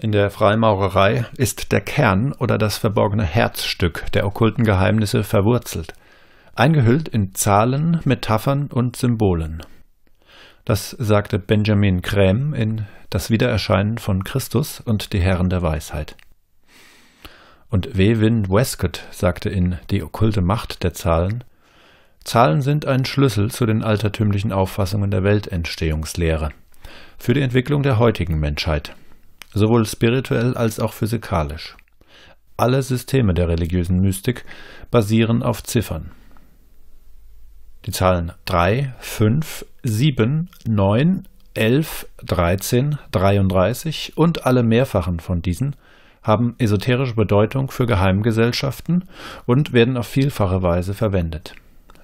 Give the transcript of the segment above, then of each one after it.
In der Freimaurerei ist der Kern oder das verborgene Herzstück der okkulten Geheimnisse verwurzelt, eingehüllt in Zahlen, Metaphern und Symbolen. Das sagte Benjamin Kräm in Das Wiedererscheinen von Christus und die Herren der Weisheit. Und W. Win Westcott sagte in Die okkulte Macht der Zahlen, Zahlen sind ein Schlüssel zu den altertümlichen Auffassungen der Weltentstehungslehre, für die Entwicklung der heutigen Menschheit sowohl spirituell als auch physikalisch. Alle Systeme der religiösen Mystik basieren auf Ziffern. Die Zahlen 3, 5, 7, 9, 11, 13, 33 und alle Mehrfachen von diesen haben esoterische Bedeutung für Geheimgesellschaften und werden auf vielfache Weise verwendet.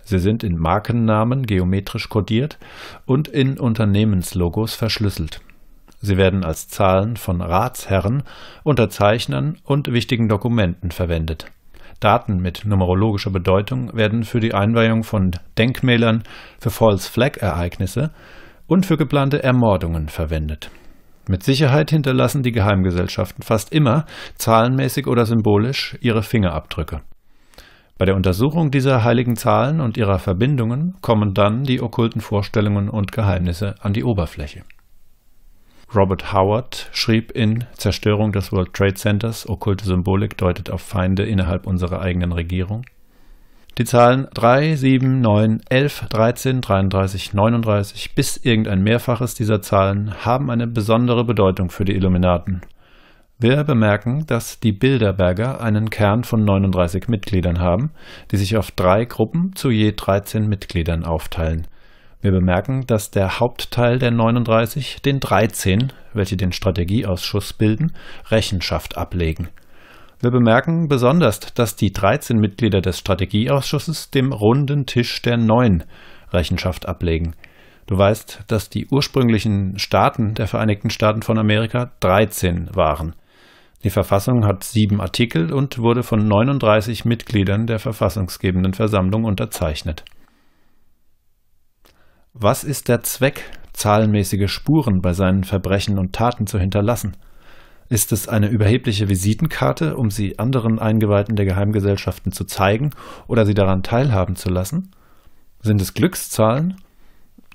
Sie sind in Markennamen geometrisch kodiert und in Unternehmenslogos verschlüsselt. Sie werden als Zahlen von Ratsherren, Unterzeichnern und wichtigen Dokumenten verwendet. Daten mit numerologischer Bedeutung werden für die Einweihung von Denkmälern, für False-Flag-Ereignisse und für geplante Ermordungen verwendet. Mit Sicherheit hinterlassen die Geheimgesellschaften fast immer, zahlenmäßig oder symbolisch, ihre Fingerabdrücke. Bei der Untersuchung dieser heiligen Zahlen und ihrer Verbindungen kommen dann die okkulten Vorstellungen und Geheimnisse an die Oberfläche. Robert Howard schrieb in Zerstörung des World Trade Centers, okkulte Symbolik deutet auf Feinde innerhalb unserer eigenen Regierung. Die Zahlen 3, 7, 9, 11, 13, 33, 39 bis irgendein Mehrfaches dieser Zahlen haben eine besondere Bedeutung für die Illuminaten. Wir bemerken, dass die Bilderberger einen Kern von 39 Mitgliedern haben, die sich auf drei Gruppen zu je 13 Mitgliedern aufteilen. Wir bemerken, dass der Hauptteil der 39 den 13, welche den Strategieausschuss bilden, Rechenschaft ablegen. Wir bemerken besonders, dass die 13 Mitglieder des Strategieausschusses dem runden Tisch der 9 Rechenschaft ablegen. Du weißt, dass die ursprünglichen Staaten der Vereinigten Staaten von Amerika 13 waren. Die Verfassung hat sieben Artikel und wurde von 39 Mitgliedern der verfassungsgebenden Versammlung unterzeichnet. Was ist der Zweck, zahlenmäßige Spuren bei seinen Verbrechen und Taten zu hinterlassen? Ist es eine überhebliche Visitenkarte, um sie anderen Eingeweihten der Geheimgesellschaften zu zeigen oder sie daran teilhaben zu lassen? Sind es Glückszahlen?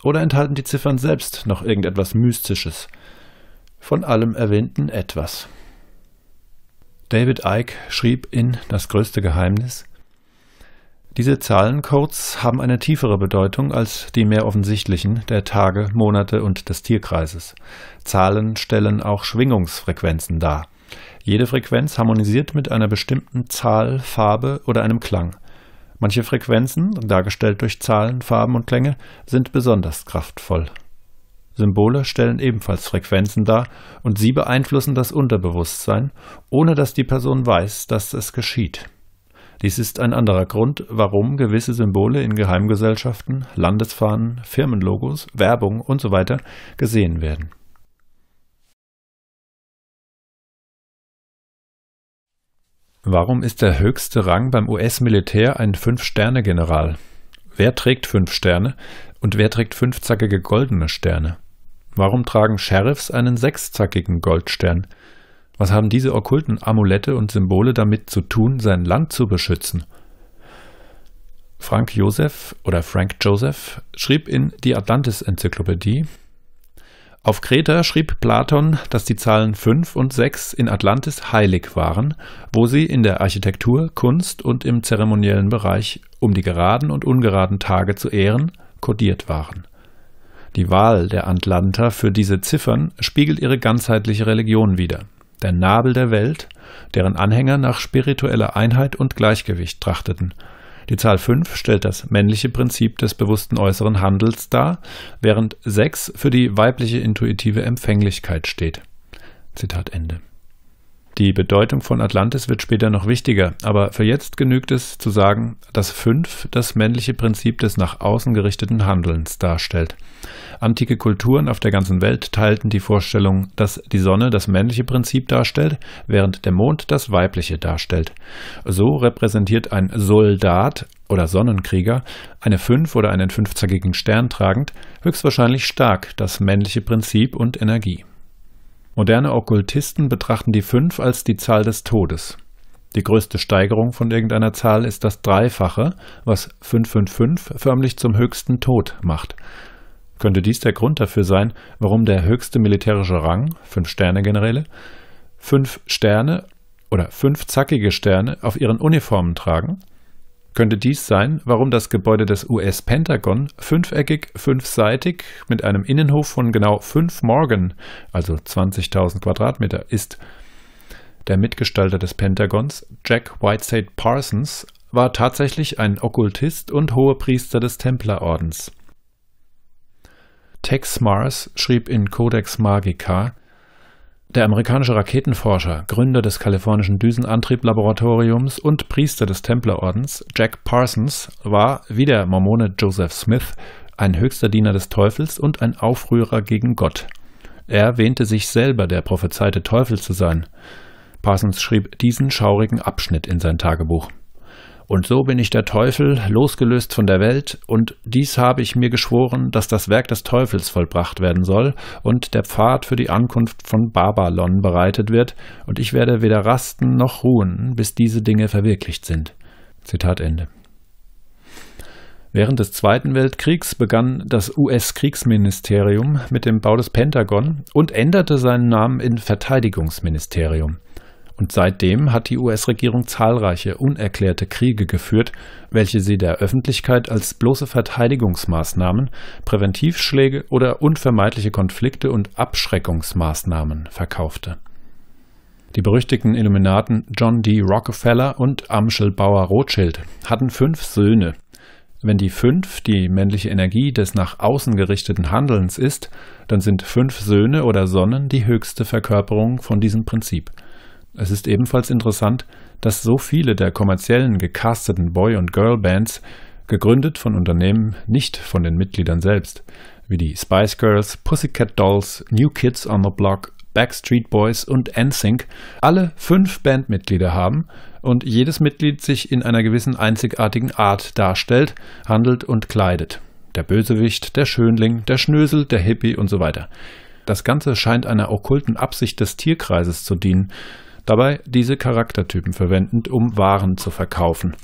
Oder enthalten die Ziffern selbst noch irgendetwas Mystisches? Von allem Erwähnten etwas. David Icke schrieb in Das größte Geheimnis diese Zahlencodes haben eine tiefere Bedeutung als die mehr offensichtlichen der Tage, Monate und des Tierkreises. Zahlen stellen auch Schwingungsfrequenzen dar. Jede Frequenz harmonisiert mit einer bestimmten Zahl, Farbe oder einem Klang. Manche Frequenzen, dargestellt durch Zahlen, Farben und Klänge, sind besonders kraftvoll. Symbole stellen ebenfalls Frequenzen dar und sie beeinflussen das Unterbewusstsein, ohne dass die Person weiß, dass es geschieht. Dies ist ein anderer Grund, warum gewisse Symbole in Geheimgesellschaften, Landesfahnen, Firmenlogos, Werbung usw. So gesehen werden. Warum ist der höchste Rang beim US-Militär ein Fünf-Sterne-General? Wer trägt fünf Sterne und wer trägt fünfzackige goldene Sterne? Warum tragen Sheriffs einen sechszackigen Goldstern? Was haben diese okkulten Amulette und Symbole damit zu tun, sein Land zu beschützen? Frank Joseph oder Frank Joseph schrieb in die Atlantis-Enzyklopädie, auf Kreta schrieb Platon, dass die Zahlen 5 und 6 in Atlantis heilig waren, wo sie in der Architektur, Kunst und im zeremoniellen Bereich, um die geraden und ungeraden Tage zu ehren, kodiert waren. Die Wahl der Atlanter für diese Ziffern spiegelt ihre ganzheitliche Religion wider der Nabel der Welt, deren Anhänger nach spiritueller Einheit und Gleichgewicht trachteten. Die Zahl 5 stellt das männliche Prinzip des bewussten äußeren Handels dar, während 6 für die weibliche intuitive Empfänglichkeit steht. Zitat Ende. Die Bedeutung von Atlantis wird später noch wichtiger, aber für jetzt genügt es zu sagen, dass fünf das männliche Prinzip des nach außen gerichteten Handelns darstellt. Antike Kulturen auf der ganzen Welt teilten die Vorstellung, dass die Sonne das männliche Prinzip darstellt, während der Mond das weibliche darstellt. So repräsentiert ein Soldat oder Sonnenkrieger, eine Fünf oder einen fünfzackigen Stern tragend, höchstwahrscheinlich stark das männliche Prinzip und Energie. Moderne Okkultisten betrachten die 5 als die Zahl des Todes. Die größte Steigerung von irgendeiner Zahl ist das Dreifache, was 555 förmlich zum höchsten Tod macht. Könnte dies der Grund dafür sein, warum der höchste militärische Rang, 5-Sterne-Generäle, 5 Sterne oder 5 zackige Sterne auf ihren Uniformen tragen? könnte dies sein, warum das Gebäude des US-Pentagon fünfeckig, fünfseitig mit einem Innenhof von genau fünf Morgen, also 20.000 Quadratmeter, ist. Der Mitgestalter des Pentagons, Jack Whiteside Parsons, war tatsächlich ein Okkultist und Hohepriester des Templerordens. Tex Mars schrieb in Codex Magica, der amerikanische Raketenforscher, Gründer des kalifornischen Düsenantrieblaboratoriums und Priester des Templerordens, Jack Parsons, war, wie der Mormone Joseph Smith, ein höchster Diener des Teufels und ein Aufrührer gegen Gott. Er wähnte sich selber der prophezeite Teufel zu sein. Parsons schrieb diesen schaurigen Abschnitt in sein Tagebuch. Und so bin ich der Teufel, losgelöst von der Welt, und dies habe ich mir geschworen, dass das Werk des Teufels vollbracht werden soll und der Pfad für die Ankunft von Babylon bereitet wird, und ich werde weder rasten noch ruhen, bis diese Dinge verwirklicht sind. Zitat Ende. Während des Zweiten Weltkriegs begann das US-Kriegsministerium mit dem Bau des Pentagon und änderte seinen Namen in Verteidigungsministerium. Und seitdem hat die US-Regierung zahlreiche unerklärte Kriege geführt, welche sie der Öffentlichkeit als bloße Verteidigungsmaßnahmen, Präventivschläge oder unvermeidliche Konflikte und Abschreckungsmaßnahmen verkaufte. Die berüchtigten Illuminaten John D. Rockefeller und Amschel Bauer Rothschild hatten fünf Söhne. Wenn die fünf die männliche Energie des nach außen gerichteten Handelns ist, dann sind fünf Söhne oder Sonnen die höchste Verkörperung von diesem Prinzip – es ist ebenfalls interessant, dass so viele der kommerziellen gecasteten Boy- und Girl-Bands, gegründet von Unternehmen, nicht von den Mitgliedern selbst, wie die Spice Girls, Pussycat Dolls, New Kids on the Block, Backstreet Boys und NSYNC, alle fünf Bandmitglieder haben und jedes Mitglied sich in einer gewissen einzigartigen Art darstellt, handelt und kleidet. Der Bösewicht, der Schönling, der Schnösel, der Hippie und so weiter. Das Ganze scheint einer okkulten Absicht des Tierkreises zu dienen, dabei diese Charaktertypen verwendend, um Waren zu verkaufen.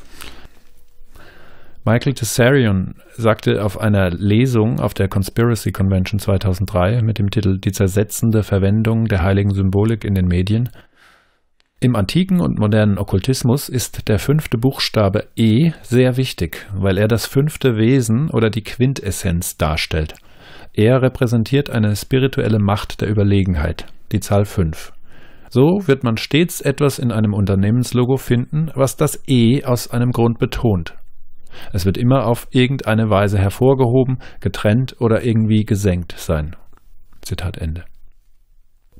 Michael Tessarion sagte auf einer Lesung auf der Conspiracy Convention 2003 mit dem Titel Die zersetzende Verwendung der heiligen Symbolik in den Medien, im antiken und modernen Okkultismus ist der fünfte Buchstabe E sehr wichtig, weil er das fünfte Wesen oder die Quintessenz darstellt. Er repräsentiert eine spirituelle Macht der Überlegenheit, die Zahl 5. So wird man stets etwas in einem Unternehmenslogo finden, was das E aus einem Grund betont. Es wird immer auf irgendeine Weise hervorgehoben, getrennt oder irgendwie gesenkt sein. Zitat Ende.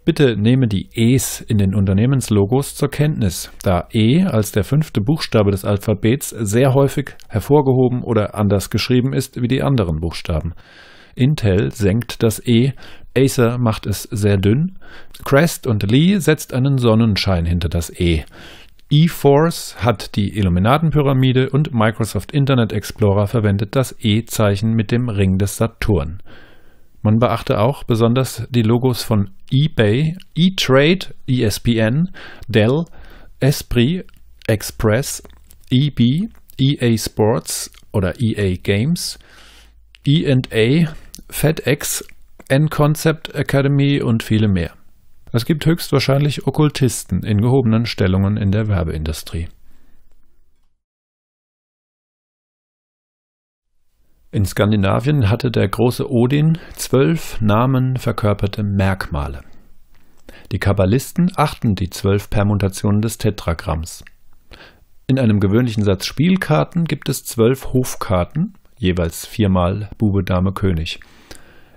Bitte nehme die E's in den Unternehmenslogos zur Kenntnis, da E als der fünfte Buchstabe des Alphabets sehr häufig hervorgehoben oder anders geschrieben ist wie die anderen Buchstaben. Intel senkt das E, Acer macht es sehr dünn, Crest und Lee setzt einen Sonnenschein hinter das E. E-Force hat die Illuminatenpyramide und Microsoft Internet Explorer verwendet das E-Zeichen mit dem Ring des Saturn. Man beachte auch besonders die Logos von eBay, E-Trade, ESPN, Dell, Esprit, Express, EB, EA Sports oder EA Games, E&A, FedEx, N-Concept Academy und viele mehr. Es gibt höchstwahrscheinlich Okkultisten in gehobenen Stellungen in der Werbeindustrie. In Skandinavien hatte der große Odin zwölf Namen verkörperte Merkmale. Die Kabbalisten achten die zwölf Permutationen des Tetragramms. In einem gewöhnlichen Satz Spielkarten gibt es zwölf Hofkarten jeweils viermal Bube, Dame, König.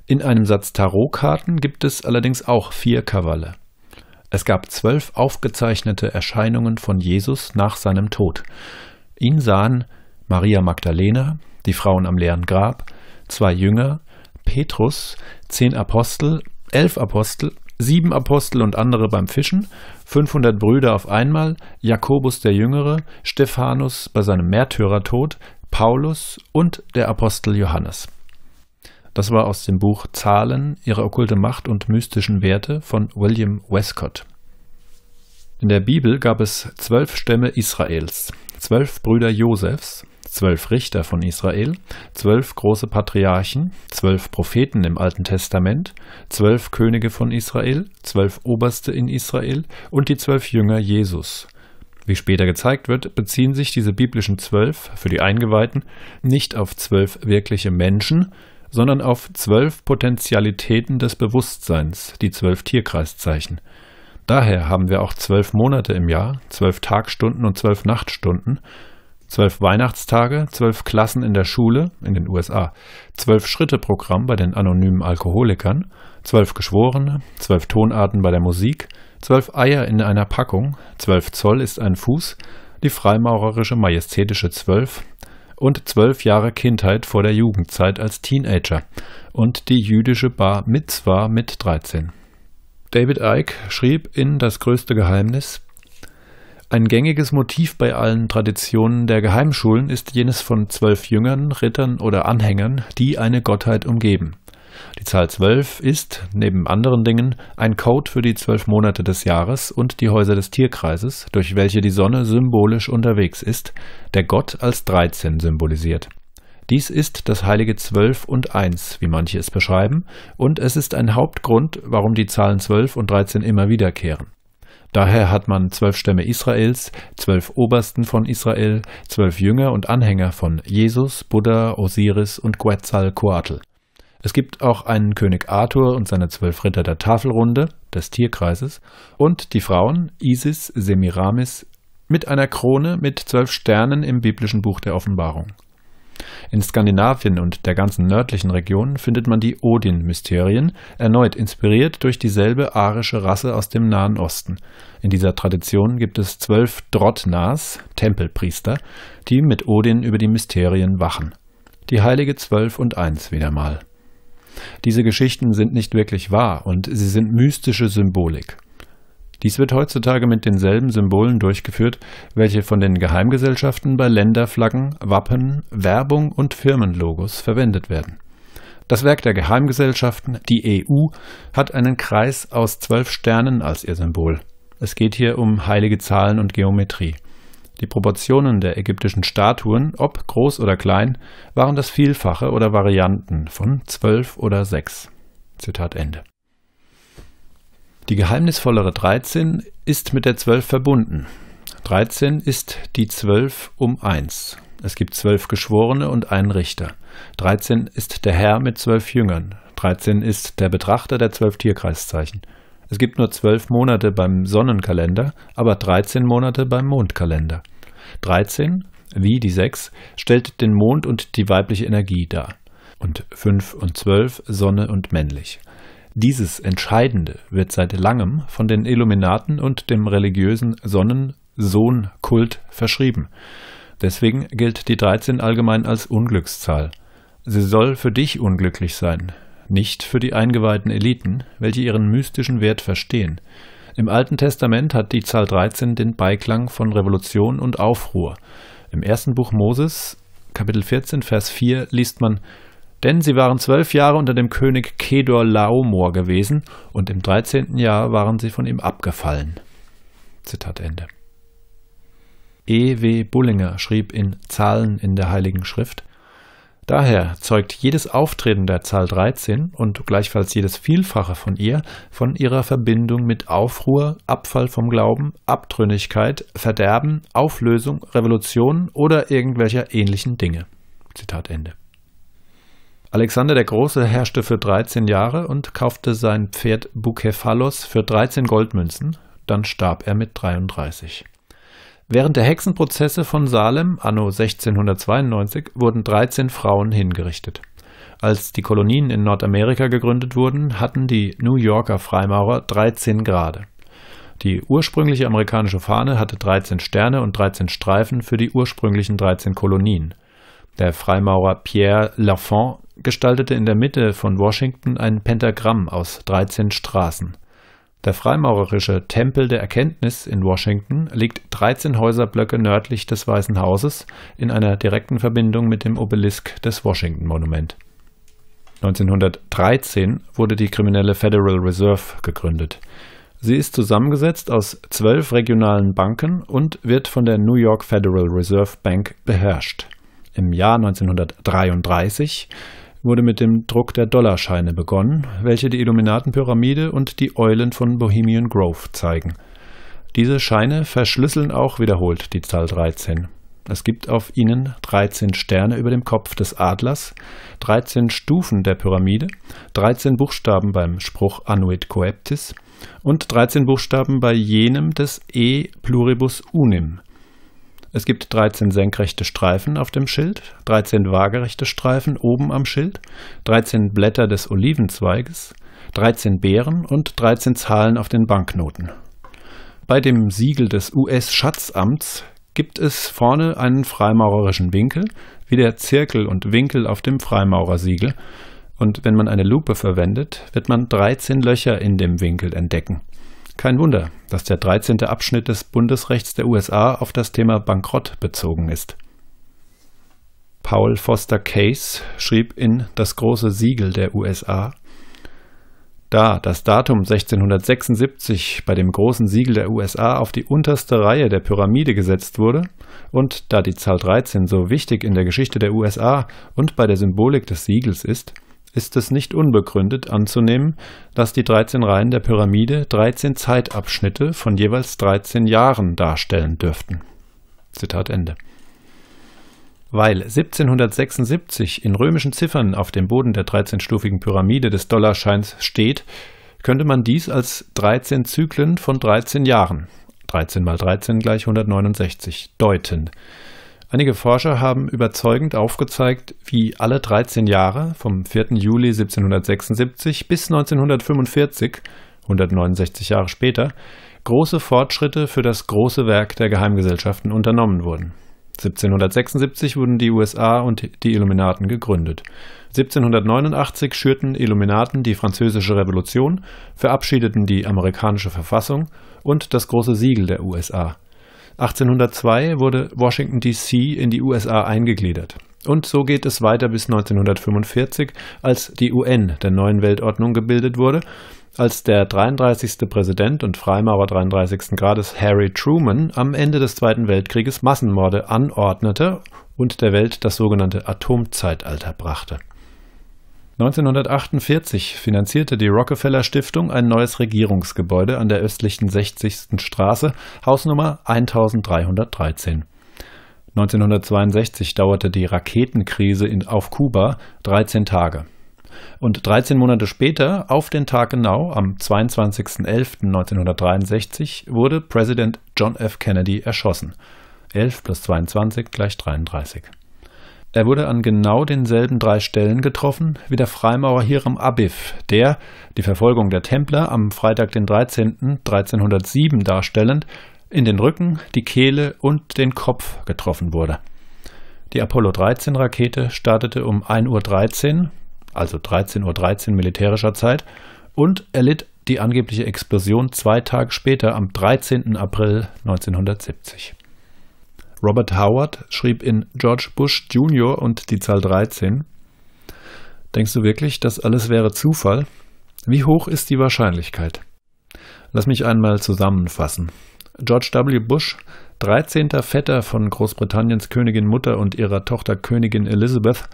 In einem Satz Tarotkarten gibt es allerdings auch vier Kavalle. Es gab zwölf aufgezeichnete Erscheinungen von Jesus nach seinem Tod. Ihn sahen Maria Magdalena, die Frauen am leeren Grab, zwei Jünger, Petrus, zehn Apostel, elf Apostel, sieben Apostel und andere beim Fischen, 500 Brüder auf einmal, Jakobus der Jüngere, Stephanus bei seinem Märtyrertod, Paulus und der Apostel Johannes. Das war aus dem Buch Zahlen, ihre okkulte Macht und mystischen Werte von William Westcott. In der Bibel gab es zwölf Stämme Israels, zwölf Brüder Josefs, zwölf Richter von Israel, zwölf große Patriarchen, zwölf Propheten im Alten Testament, zwölf Könige von Israel, zwölf Oberste in Israel und die zwölf Jünger Jesus – wie später gezeigt wird, beziehen sich diese biblischen zwölf für die Eingeweihten nicht auf zwölf wirkliche Menschen, sondern auf zwölf Potentialitäten des Bewusstseins, die zwölf Tierkreiszeichen. Daher haben wir auch zwölf Monate im Jahr, zwölf Tagstunden und zwölf Nachtstunden, zwölf Weihnachtstage, zwölf Klassen in der Schule in den USA, zwölf Schritte Programm bei den anonymen Alkoholikern, zwölf Geschworene, zwölf Tonarten bei der Musik, zwölf Eier in einer Packung, zwölf Zoll ist ein Fuß, die freimaurerische majestätische Zwölf und zwölf Jahre Kindheit vor der Jugendzeit als Teenager und die jüdische Bar Mitzwa mit 13. David Icke schrieb in Das größte Geheimnis, ein gängiges Motiv bei allen Traditionen der Geheimschulen ist jenes von zwölf Jüngern, Rittern oder Anhängern, die eine Gottheit umgeben. Die Zahl 12 ist, neben anderen Dingen, ein Code für die zwölf Monate des Jahres und die Häuser des Tierkreises, durch welche die Sonne symbolisch unterwegs ist, der Gott als 13 symbolisiert. Dies ist das heilige 12 und 1, wie manche es beschreiben, und es ist ein Hauptgrund, warum die Zahlen 12 und 13 immer wiederkehren. Daher hat man zwölf Stämme Israels, zwölf Obersten von Israel, zwölf Jünger und Anhänger von Jesus, Buddha, Osiris und Quetzalcoatl. Es gibt auch einen König Arthur und seine zwölf Ritter der Tafelrunde, des Tierkreises, und die Frauen Isis, Semiramis, mit einer Krone mit zwölf Sternen im biblischen Buch der Offenbarung. In Skandinavien und der ganzen nördlichen Region findet man die Odin-Mysterien, erneut inspiriert durch dieselbe arische Rasse aus dem Nahen Osten. In dieser Tradition gibt es zwölf Drottnas, Tempelpriester, die mit Odin über die Mysterien wachen. Die heilige Zwölf und Eins wieder mal. Diese Geschichten sind nicht wirklich wahr und sie sind mystische Symbolik. Dies wird heutzutage mit denselben Symbolen durchgeführt, welche von den Geheimgesellschaften bei Länderflaggen, Wappen, Werbung und Firmenlogos verwendet werden. Das Werk der Geheimgesellschaften, die EU, hat einen Kreis aus zwölf Sternen als ihr Symbol. Es geht hier um heilige Zahlen und Geometrie. Die Proportionen der ägyptischen Statuen, ob groß oder klein, waren das Vielfache oder Varianten von zwölf oder sechs. Zitat Ende. Die geheimnisvollere 13 ist mit der 12 verbunden. 13 ist die 12 um 1. Es gibt zwölf Geschworene und einen Richter. 13 ist der Herr mit zwölf Jüngern. 13 ist der Betrachter der zwölf Tierkreiszeichen. Es gibt nur zwölf Monate beim Sonnenkalender, aber 13 Monate beim Mondkalender. 13, wie die 6, stellt den Mond und die weibliche Energie dar. Und 5 und 12 Sonne und männlich. Dieses Entscheidende wird seit langem von den Illuminaten und dem religiösen Sonnen-Sohn-Kult verschrieben. Deswegen gilt die 13 allgemein als Unglückszahl. Sie soll für dich unglücklich sein, nicht für die eingeweihten Eliten, welche ihren mystischen Wert verstehen. Im Alten Testament hat die Zahl 13 den Beiklang von Revolution und Aufruhr. Im ersten Buch Moses, Kapitel 14, Vers 4, liest man, denn sie waren zwölf Jahre unter dem König Kedor Laomor gewesen und im 13. Jahr waren sie von ihm abgefallen. Zitat Ende. E. W. Bullinger schrieb in Zahlen in der Heiligen Schrift: Daher zeugt jedes Auftreten der Zahl 13 und gleichfalls jedes Vielfache von ihr von ihrer Verbindung mit Aufruhr, Abfall vom Glauben, Abtrünnigkeit, Verderben, Auflösung, Revolution oder irgendwelcher ähnlichen Dinge. Zitat Ende. Alexander der Große herrschte für 13 Jahre und kaufte sein Pferd Bukephalos für 13 Goldmünzen, dann starb er mit 33. Während der Hexenprozesse von Salem anno 1692 wurden 13 Frauen hingerichtet. Als die Kolonien in Nordamerika gegründet wurden, hatten die New Yorker Freimaurer 13 Grade. Die ursprüngliche amerikanische Fahne hatte 13 Sterne und 13 Streifen für die ursprünglichen 13 Kolonien. Der Freimaurer Pierre Lafont gestaltete in der Mitte von Washington ein Pentagramm aus 13 Straßen. Der freimaurerische Tempel der Erkenntnis in Washington liegt 13 Häuserblöcke nördlich des Weißen Hauses in einer direkten Verbindung mit dem Obelisk des Washington-Monument. 1913 wurde die kriminelle Federal Reserve gegründet. Sie ist zusammengesetzt aus zwölf regionalen Banken und wird von der New York Federal Reserve Bank beherrscht. Im Jahr 1933 wurde mit dem Druck der Dollarscheine begonnen, welche die Illuminatenpyramide und die Eulen von Bohemian Grove zeigen. Diese Scheine verschlüsseln auch wiederholt die Zahl 13. Es gibt auf ihnen 13 Sterne über dem Kopf des Adlers, 13 Stufen der Pyramide, 13 Buchstaben beim Spruch Anuit Coeptis und 13 Buchstaben bei jenem des E pluribus unim, es gibt 13 senkrechte Streifen auf dem Schild, 13 waagerechte Streifen oben am Schild, 13 Blätter des Olivenzweiges, 13 Beeren und 13 Zahlen auf den Banknoten. Bei dem Siegel des US-Schatzamts gibt es vorne einen freimaurerischen Winkel, wie der Zirkel und Winkel auf dem Freimaurersiegel. Und wenn man eine Lupe verwendet, wird man 13 Löcher in dem Winkel entdecken. Kein Wunder, dass der 13. Abschnitt des Bundesrechts der USA auf das Thema Bankrott bezogen ist. Paul Foster Case schrieb in Das große Siegel der USA, da das Datum 1676 bei dem großen Siegel der USA auf die unterste Reihe der Pyramide gesetzt wurde und da die Zahl 13 so wichtig in der Geschichte der USA und bei der Symbolik des Siegels ist, ist es nicht unbegründet anzunehmen, dass die 13 Reihen der Pyramide 13 Zeitabschnitte von jeweils 13 Jahren darstellen dürften. Zitat Ende. Weil 1776 in römischen Ziffern auf dem Boden der 13-stufigen Pyramide des Dollarscheins steht, könnte man dies als 13 Zyklen von 13 Jahren, 13 mal 13 gleich 169, deuten. Einige Forscher haben überzeugend aufgezeigt, wie alle 13 Jahre vom 4. Juli 1776 bis 1945, 169 Jahre später, große Fortschritte für das große Werk der Geheimgesellschaften unternommen wurden. 1776 wurden die USA und die Illuminaten gegründet. 1789 schürten Illuminaten die französische Revolution, verabschiedeten die amerikanische Verfassung und das große Siegel der USA 1802 wurde Washington DC in die USA eingegliedert. Und so geht es weiter bis 1945, als die UN der neuen Weltordnung gebildet wurde, als der 33. Präsident und Freimaurer 33. Grades Harry Truman am Ende des Zweiten Weltkrieges Massenmorde anordnete und der Welt das sogenannte Atomzeitalter brachte. 1948 finanzierte die Rockefeller Stiftung ein neues Regierungsgebäude an der östlichen 60. Straße, Hausnummer 1313. 1962 dauerte die Raketenkrise in, auf Kuba 13 Tage. Und 13 Monate später, auf den Tag genau, am 22.11.1963, wurde Präsident John F. Kennedy erschossen. 11 plus 22 gleich 33. Er wurde an genau denselben drei Stellen getroffen wie der Freimaurer Hiram Abiff, der, die Verfolgung der Templer am Freitag den 13. 1307 darstellend, in den Rücken, die Kehle und den Kopf getroffen wurde. Die Apollo 13 Rakete startete um 1.13 Uhr, also 13.13 Uhr 13 militärischer Zeit, und erlitt die angebliche Explosion zwei Tage später am 13. April 1970. Robert Howard schrieb in George Bush Jr. und die Zahl 13, Denkst du wirklich, das alles wäre Zufall? Wie hoch ist die Wahrscheinlichkeit? Lass mich einmal zusammenfassen. George W. Bush, 13. Vetter von Großbritanniens Königin Mutter und ihrer Tochter Königin Elizabeth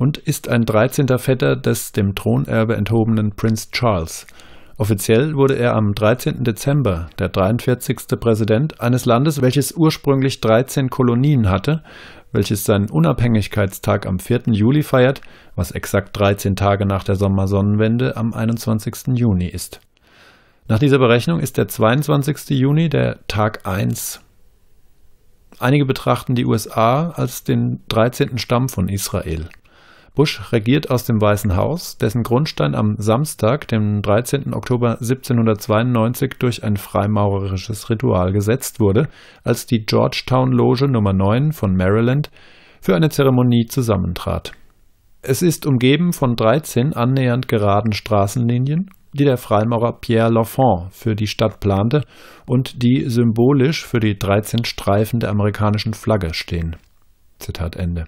und ist ein 13. Vetter des dem Thronerbe enthobenen Prinz Charles – Offiziell wurde er am 13. Dezember der 43. Präsident eines Landes, welches ursprünglich 13 Kolonien hatte, welches seinen Unabhängigkeitstag am 4. Juli feiert, was exakt 13 Tage nach der Sommersonnenwende am 21. Juni ist. Nach dieser Berechnung ist der 22. Juni der Tag 1. Einige betrachten die USA als den 13. Stamm von Israel. Bush regiert aus dem Weißen Haus, dessen Grundstein am Samstag, dem 13. Oktober 1792 durch ein freimaurerisches Ritual gesetzt wurde, als die Georgetown Loge Nummer 9 von Maryland für eine Zeremonie zusammentrat. Es ist umgeben von 13 annähernd geraden Straßenlinien die der Freimaurer Pierre Lafont für die Stadt plante und die symbolisch für die 13 Streifen der amerikanischen Flagge stehen. Zitat Ende.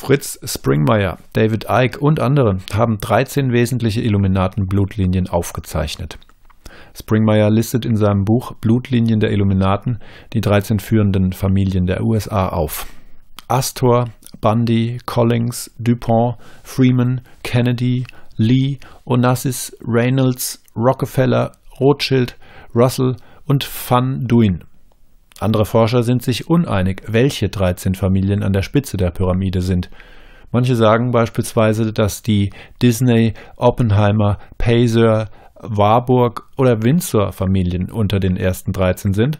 Fritz Springmeier, David Icke und andere haben 13 wesentliche Illuminaten-Blutlinien aufgezeichnet. Springmeier listet in seinem Buch Blutlinien der Illuminaten die 13 führenden Familien der USA auf. Astor, Bundy, Collins, Dupont, Freeman, Kennedy, Lee, Onassis, Reynolds, Rockefeller, Rothschild, Russell und Van Duyn. Andere Forscher sind sich uneinig, welche 13 Familien an der Spitze der Pyramide sind. Manche sagen beispielsweise, dass die Disney, Oppenheimer, Payser, Warburg oder Windsor Familien unter den ersten 13 sind.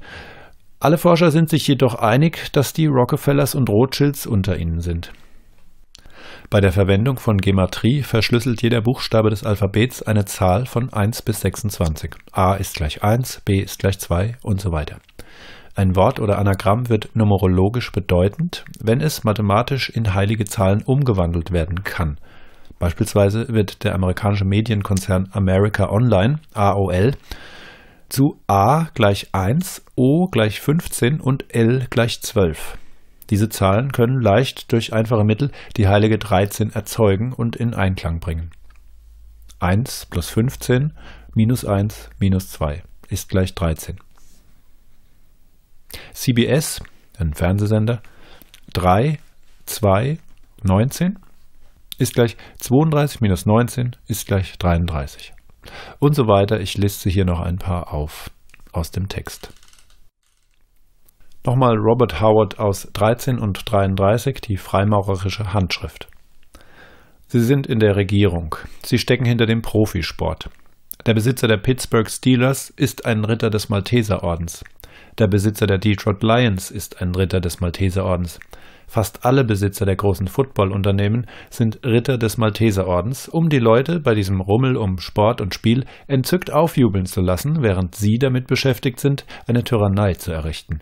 Alle Forscher sind sich jedoch einig, dass die Rockefellers und Rothschilds unter ihnen sind. Bei der Verwendung von Gematrie verschlüsselt jeder Buchstabe des Alphabets eine Zahl von 1 bis 26. A ist gleich 1, B ist gleich 2 und so weiter. Ein Wort oder Anagramm wird numerologisch bedeutend, wenn es mathematisch in heilige Zahlen umgewandelt werden kann. Beispielsweise wird der amerikanische Medienkonzern America Online, AOL, zu A gleich 1, O gleich 15 und L gleich 12. Diese Zahlen können leicht durch einfache Mittel die heilige 13 erzeugen und in Einklang bringen. 1 plus 15 minus 1 minus 2 ist gleich 13. CBS, ein Fernsehsender, 3, 2, 19 ist gleich 32 minus 19 ist gleich 33. Und so weiter. Ich liste hier noch ein paar auf aus dem Text. Nochmal Robert Howard aus 13 und 33, die freimaurerische Handschrift. Sie sind in der Regierung. Sie stecken hinter dem Profisport. Der Besitzer der Pittsburgh Steelers ist ein Ritter des Malteserordens. Der Besitzer der Detroit Lions ist ein Ritter des Malteserordens. Fast alle Besitzer der großen Footballunternehmen sind Ritter des Malteserordens, um die Leute bei diesem Rummel um Sport und Spiel entzückt aufjubeln zu lassen, während sie damit beschäftigt sind, eine Tyrannei zu errichten.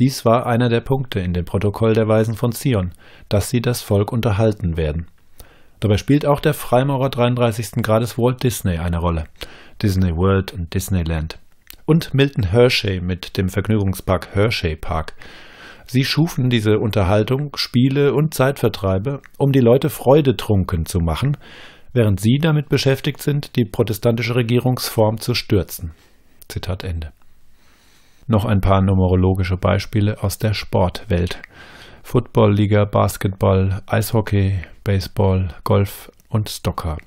Dies war einer der Punkte in dem Protokoll der Weisen von Zion, dass sie das Volk unterhalten werden. Dabei spielt auch der Freimaurer 33. Grades Walt Disney eine Rolle. Disney World und Disneyland und Milton Hershey mit dem Vergnügungspark Hershey Park. Sie schufen diese Unterhaltung, Spiele und Zeitvertreibe, um die Leute freudetrunken zu machen, während sie damit beschäftigt sind, die protestantische Regierungsform zu stürzen. Zitat Ende. Noch ein paar numerologische Beispiele aus der Sportwelt. Football-Liga, Basketball, Eishockey, Baseball, Golf und Stocker.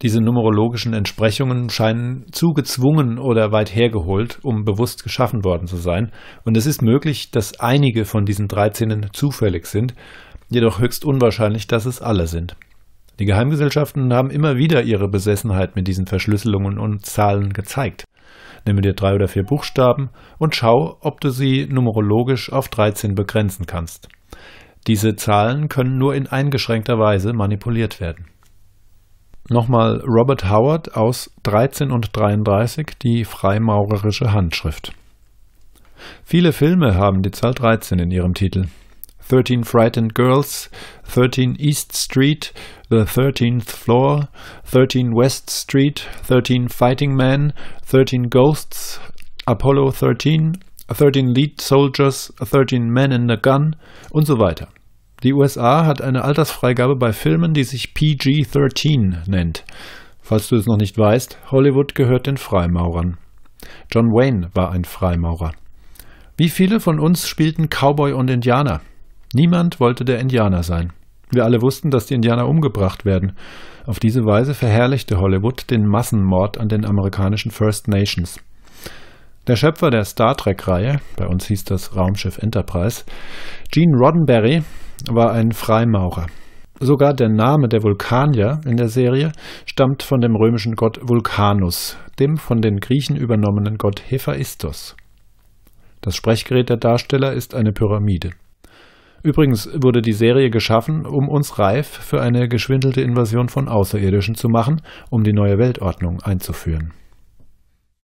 Diese numerologischen Entsprechungen scheinen zu gezwungen oder weit hergeholt, um bewusst geschaffen worden zu sein, und es ist möglich, dass einige von diesen 13 zufällig sind, jedoch höchst unwahrscheinlich, dass es alle sind. Die Geheimgesellschaften haben immer wieder ihre Besessenheit mit diesen Verschlüsselungen und Zahlen gezeigt. Nimm dir drei oder vier Buchstaben und schau, ob du sie numerologisch auf 13 begrenzen kannst. Diese Zahlen können nur in eingeschränkter Weise manipuliert werden. Nochmal Robert Howard aus 13 und 33, die freimaurerische Handschrift. Viele Filme haben die Zahl 13 in ihrem Titel. 13 Frightened Girls, 13 East Street, The 13th Floor, 13 West Street, 13 Fighting Men, 13 Ghosts, Apollo 13, 13 Lead Soldiers, 13 Men in the Gun und so weiter. Die USA hat eine Altersfreigabe bei Filmen, die sich PG-13 nennt. Falls du es noch nicht weißt, Hollywood gehört den Freimaurern. John Wayne war ein Freimaurer. Wie viele von uns spielten Cowboy und Indianer? Niemand wollte der Indianer sein. Wir alle wussten, dass die Indianer umgebracht werden. Auf diese Weise verherrlichte Hollywood den Massenmord an den amerikanischen First Nations. Der Schöpfer der Star Trek-Reihe, bei uns hieß das Raumschiff Enterprise, Gene Roddenberry, war ein Freimaurer. Sogar der Name der Vulkanier in der Serie stammt von dem römischen Gott Vulcanus, dem von den Griechen übernommenen Gott Hephaistos. Das Sprechgerät der Darsteller ist eine Pyramide. Übrigens wurde die Serie geschaffen, um uns reif für eine geschwindelte Invasion von Außerirdischen zu machen, um die neue Weltordnung einzuführen.